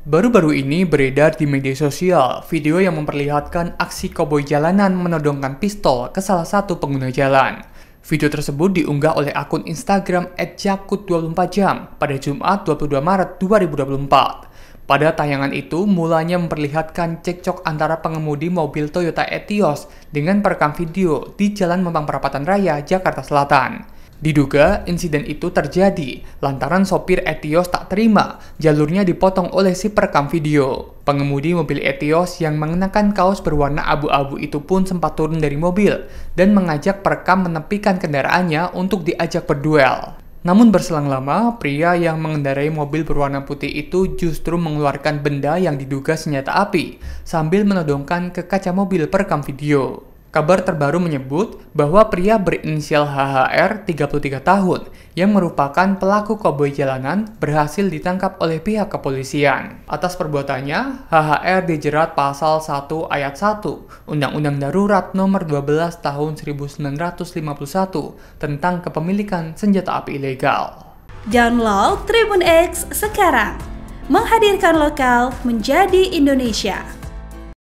Baru-baru ini beredar di media sosial video yang memperlihatkan aksi koboi jalanan menodongkan pistol ke salah satu pengguna jalan. Video tersebut diunggah oleh akun Instagram @jakut24 jam pada Jumat 22 Maret 2024. Pada tayangan itu, mulanya memperlihatkan cekcok antara pengemudi mobil Toyota Etios dengan perekam video di Jalan Mampang Perapatan Raya, Jakarta Selatan. Diduga insiden itu terjadi lantaran sopir Etios tak terima jalurnya dipotong oleh si perekam video. Pengemudi mobil Etios yang mengenakan kaos berwarna abu-abu itu pun sempat turun dari mobil dan mengajak perekam menepikan kendaraannya untuk diajak berduel. Namun berselang lama, pria yang mengendarai mobil berwarna putih itu justru mengeluarkan benda yang diduga senjata api sambil menodongkan ke kaca mobil perekam video. Kabar terbaru menyebut bahwa pria berinisial HHR 33 tahun yang merupakan pelaku koboi jalanan berhasil ditangkap oleh pihak kepolisian. Atas perbuatannya, HHR dijerat pasal 1 ayat 1 Undang-Undang Darurat nomor 12 tahun 1951 tentang kepemilikan senjata api ilegal. Download Tribun X sekarang. Menghadirkan lokal menjadi Indonesia.